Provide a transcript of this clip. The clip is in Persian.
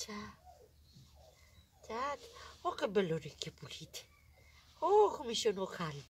چاد چاد او که بلوری که بولید او خمیشون او خالی